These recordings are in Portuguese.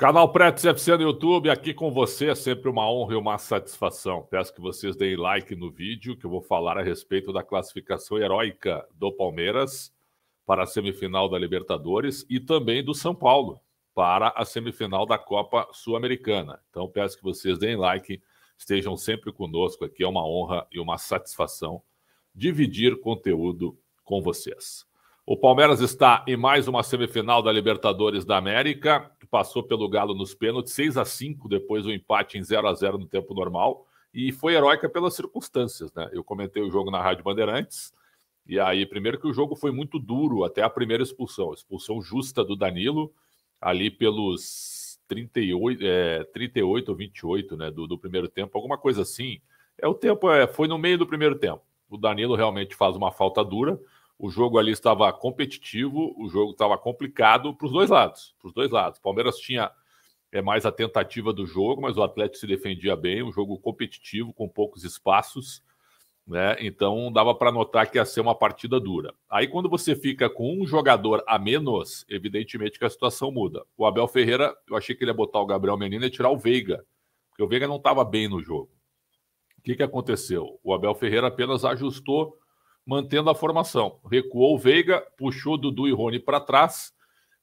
Canal Pretos FC no YouTube, aqui com você é sempre uma honra e uma satisfação. Peço que vocês deem like no vídeo, que eu vou falar a respeito da classificação heróica do Palmeiras para a semifinal da Libertadores e também do São Paulo para a semifinal da Copa Sul-Americana. Então peço que vocês deem like, estejam sempre conosco aqui, é uma honra e uma satisfação dividir conteúdo com vocês. O Palmeiras está em mais uma semifinal da Libertadores da América passou pelo Galo nos pênaltis, 6 a 5 depois o um empate em 0 a 0 no tempo normal, e foi heróica pelas circunstâncias, né? Eu comentei o jogo na Rádio Bandeirantes, e aí, primeiro que o jogo foi muito duro até a primeira expulsão, expulsão justa do Danilo, ali pelos 38, é, 38 ou 28 né, do, do primeiro tempo, alguma coisa assim. É o tempo, é, foi no meio do primeiro tempo. O Danilo realmente faz uma falta dura, o jogo ali estava competitivo, o jogo estava complicado para os dois lados. Para os dois lados. O Palmeiras tinha é mais a tentativa do jogo, mas o Atlético se defendia bem, um jogo competitivo com poucos espaços, né? Então dava para notar que ia ser uma partida dura. Aí quando você fica com um jogador a menos, evidentemente que a situação muda. O Abel Ferreira, eu achei que ele ia botar o Gabriel Menino e tirar o Veiga, porque o Veiga não estava bem no jogo. O que, que aconteceu? O Abel Ferreira apenas ajustou mantendo a formação. Recuou o Veiga, puxou Dudu e Rony para trás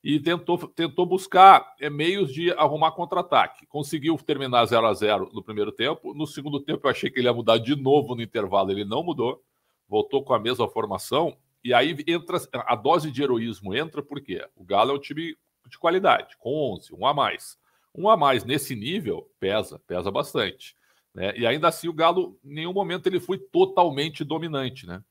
e tentou, tentou buscar é, meios de arrumar contra-ataque. Conseguiu terminar 0 a 0 no primeiro tempo. No segundo tempo, eu achei que ele ia mudar de novo no intervalo. Ele não mudou, voltou com a mesma formação. E aí entra a dose de heroísmo entra porque o Galo é um time de qualidade, com 11, um a mais. Um a mais nesse nível pesa, pesa bastante. Né? E ainda assim o Galo, em nenhum momento ele foi totalmente dominante, né?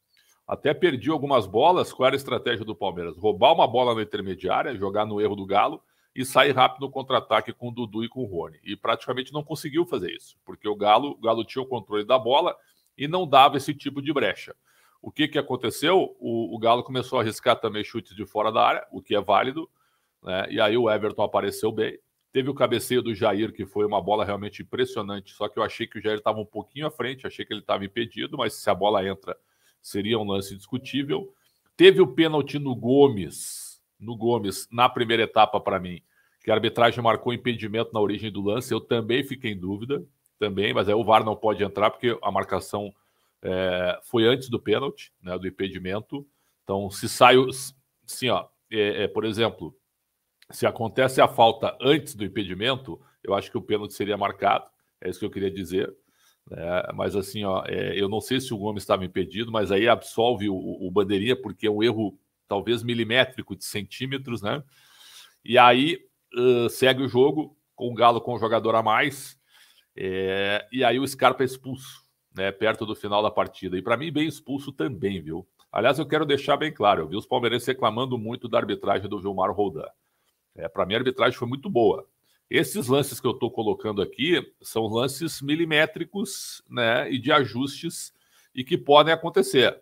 Até perdi algumas bolas. Qual era a estratégia do Palmeiras? Roubar uma bola na intermediária, jogar no erro do Galo e sair rápido no contra-ataque com o Dudu e com o Rony. E praticamente não conseguiu fazer isso, porque o Galo, o Galo tinha o controle da bola e não dava esse tipo de brecha. O que, que aconteceu? O, o Galo começou a arriscar também chutes de fora da área, o que é válido. Né? E aí o Everton apareceu bem. Teve o cabeceio do Jair, que foi uma bola realmente impressionante. Só que eu achei que o Jair estava um pouquinho à frente, achei que ele estava impedido, mas se a bola entra, seria um lance discutível. Teve o pênalti no Gomes, no Gomes, na primeira etapa para mim, que a arbitragem marcou impedimento na origem do lance. Eu também fiquei em dúvida, também, mas aí o VAR não pode entrar porque a marcação é, foi antes do pênalti, né, do impedimento. Então, se sai, assim, ó, é, é, por exemplo, se acontece a falta antes do impedimento, eu acho que o pênalti seria marcado. É isso que eu queria dizer. É, mas assim, ó, é, eu não sei se o Gomes estava impedido, mas aí absolve o, o, bandeirinha, porque é um erro talvez milimétrico de centímetros, né? E aí uh, segue o jogo com o Galo com o jogador a mais, é, e aí o Scarpa é expulso, né? Perto do final da partida. E para mim, bem expulso também, viu? Aliás, eu quero deixar bem claro, eu vi os palmeirenses reclamando muito da arbitragem do Vilmar Roldan. É, para mim, a arbitragem foi muito boa. Esses lances que eu estou colocando aqui são lances milimétricos né, e de ajustes e que podem acontecer.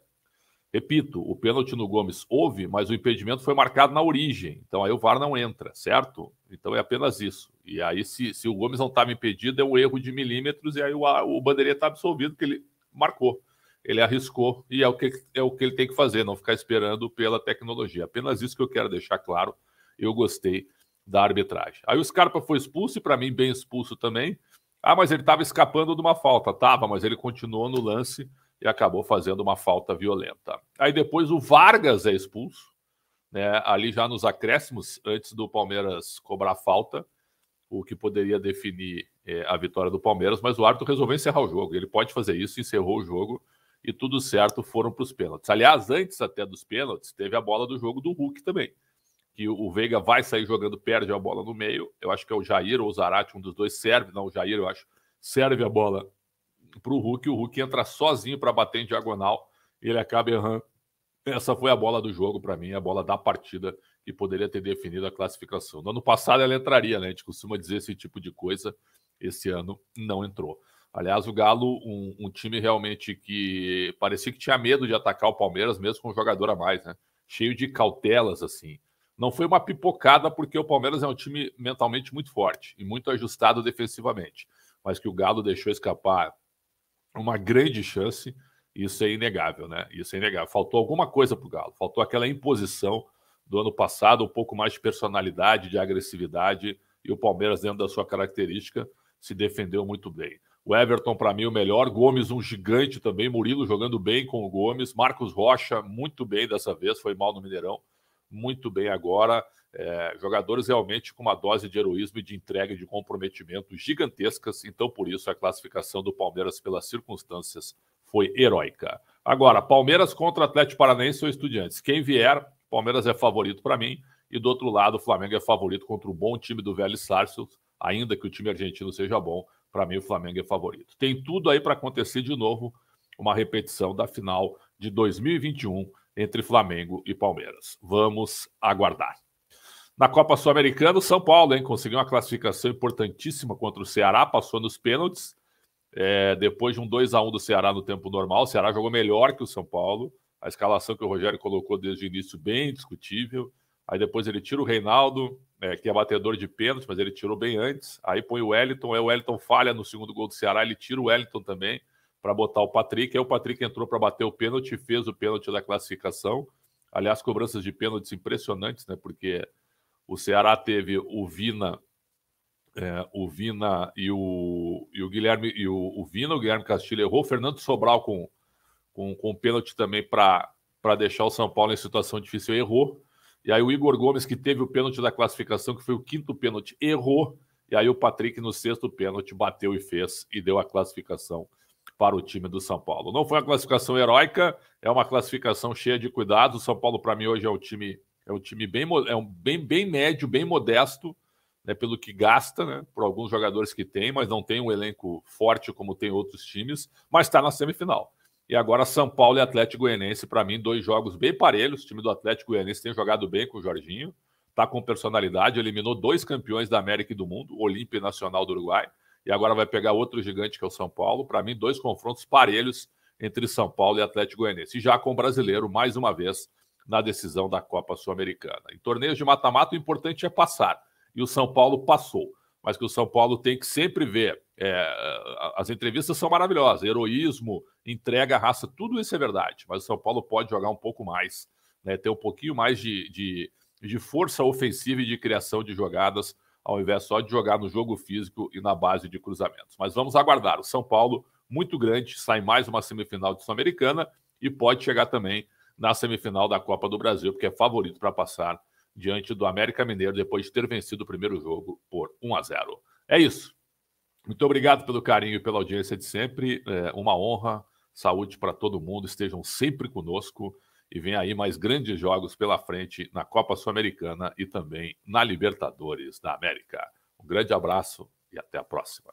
Repito, o pênalti no Gomes houve, mas o impedimento foi marcado na origem. Então aí o VAR não entra, certo? Então é apenas isso. E aí, se, se o Gomes não estava impedido, é um erro de milímetros, e aí o, o bandeirinha está absolvido, porque ele marcou, ele arriscou, e é o, que, é o que ele tem que fazer, não ficar esperando pela tecnologia. Apenas isso que eu quero deixar claro. Eu gostei da arbitragem. Aí o Scarpa foi expulso e, para mim, bem expulso também. Ah, mas ele estava escapando de uma falta. Tava, mas ele continuou no lance e acabou fazendo uma falta violenta. Aí depois o Vargas é expulso, né? Ali já nos acréscimos, antes do Palmeiras cobrar falta, o que poderia definir é, a vitória do Palmeiras, mas o árbitro resolveu encerrar o jogo. Ele pode fazer isso, encerrou o jogo e tudo certo, foram para os pênaltis. Aliás, antes até dos pênaltis, teve a bola do jogo do Hulk também que o Veiga vai sair jogando, perde a bola no meio. Eu acho que é o Jair ou o Zarate, um dos dois serve. Não, o Jair, eu acho, serve a bola para o Hulk. O Hulk entra sozinho para bater em diagonal. Ele acaba errando. Essa foi a bola do jogo para mim, a bola da partida que poderia ter definido a classificação. No ano passado ela entraria, né? A gente costuma dizer esse tipo de coisa. Esse ano não entrou. Aliás, o Galo, um, um time realmente que parecia que tinha medo de atacar o Palmeiras, mesmo com um jogador a mais, né? Cheio de cautelas, assim. Não foi uma pipocada, porque o Palmeiras é um time mentalmente muito forte e muito ajustado defensivamente, mas que o Galo deixou escapar uma grande chance, isso é inegável, né? Isso é inegável. Faltou alguma coisa para o Galo, faltou aquela imposição do ano passado, um pouco mais de personalidade, de agressividade, e o Palmeiras, dentro da sua característica, se defendeu muito bem. O Everton, para mim, o melhor. Gomes, um gigante também. Murilo jogando bem com o Gomes. Marcos Rocha, muito bem dessa vez, foi mal no Mineirão muito bem agora. É, jogadores realmente com uma dose de heroísmo e de entrega e de comprometimento gigantescas. Então, por isso, a classificação do Palmeiras pelas circunstâncias foi heróica. Agora, Palmeiras contra Atlético Paranaense ou Estudiantes. Quem vier, Palmeiras é favorito para mim. E do outro lado, o Flamengo é favorito contra o bom time do Velho Sárcio, ainda que o time argentino seja bom. Para mim, o Flamengo é favorito. Tem tudo aí para acontecer de novo uma repetição da final de 2021 entre Flamengo e Palmeiras. Vamos aguardar. Na Copa Sul-Americana, o São Paulo hein, conseguiu uma classificação importantíssima contra o Ceará, passou nos pênaltis. É, depois de um 2 a 1 do Ceará no tempo normal, o Ceará jogou melhor que o São Paulo. A escalação que o Rogério colocou desde o início, bem discutível. Aí depois ele tira o Reinaldo, é, que é batedor de pênalti, mas ele tirou bem antes. Aí põe o Wellington, aí é, o Wellington falha no segundo gol do Ceará, ele tira o Wellington também para botar o Patrick. Aí o Patrick entrou para bater o pênalti, fez o pênalti da classificação. Aliás, cobranças de pênaltis impressionantes, né? Porque o Ceará teve o Vina, é, o Vina e o, e o Guilherme e o, o, Vina, o Guilherme Castilho errou, o Fernando Sobral com com, com pênalti também para deixar o São Paulo em situação difícil errou. E aí o Igor Gomes, que teve o pênalti da classificação, que foi o quinto pênalti, errou. E aí o Patrick, no sexto pênalti, bateu e fez e deu a classificação para o time do São Paulo. Não foi uma classificação heróica, é uma classificação cheia de cuidados. O São Paulo, para mim, hoje é um time, é um time bem, é um bem, bem médio, bem modesto, né, pelo que gasta, né, por alguns jogadores que tem, mas não tem um elenco forte como tem outros times, mas está na semifinal. E agora São Paulo e Atlético Goianiense, para mim, dois jogos bem parelhos. O time do Atlético Goianiense tem jogado bem com o Jorginho, tá com personalidade, eliminou dois campeões da América e do mundo, Olímpia e Nacional do Uruguai e agora vai pegar outro gigante que é o São Paulo. Para mim, dois confrontos parelhos entre São Paulo e Atlético Goianiense. E já com o brasileiro, mais uma vez, na decisão da Copa Sul-Americana. Em torneios de mata-mata, o importante é passar. E o São Paulo passou. Mas que o São Paulo tem que sempre ver. É, as entrevistas são maravilhosas. Heroísmo, entrega, raça, tudo isso é verdade. Mas o São Paulo pode jogar um pouco mais, né? ter um pouquinho mais de, de, de força ofensiva e de criação de jogadas ao invés só de jogar no jogo físico e na base de cruzamentos. Mas vamos aguardar. O São Paulo, muito grande, sai mais uma semifinal de Sul-Americana e pode chegar também na semifinal da Copa do Brasil, porque é favorito para passar diante do América Mineiro depois de ter vencido o primeiro jogo por 1 a 0. É isso. Muito obrigado pelo carinho e pela audiência de sempre. É uma honra. Saúde para todo mundo. Estejam sempre conosco. E vem aí mais grandes jogos pela frente na Copa Sul-Americana e também na Libertadores da América. Um grande abraço e até a próxima.